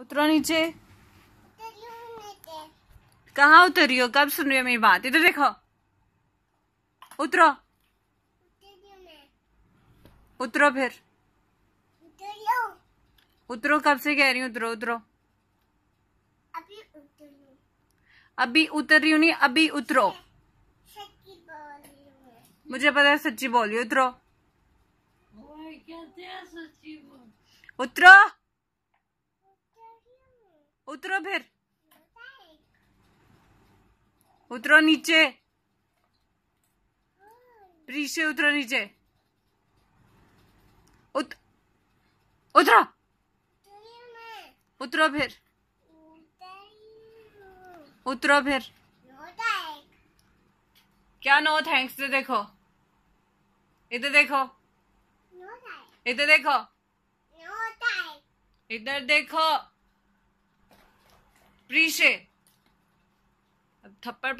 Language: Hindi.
उतरो नीचे कहा उतर रही हो कब सुन रही हो मेरी बात इधर देखो उतरो उतरो फिर उतरो कब से कह रही हूँ उतरो उतरो अभी उतर रही हूँ नहीं अभी उतरो मुझे पता है सच्ची रही उतरो उतरो उतरो फिर उतरो नीचे प्रीशे उतरो नीचे उत उतरो उतरो फिर उतरो फिर क्या नो थैंक्स तो देखो इधर देखो इधर देखो इधर देखो प्री से अब थप्पड़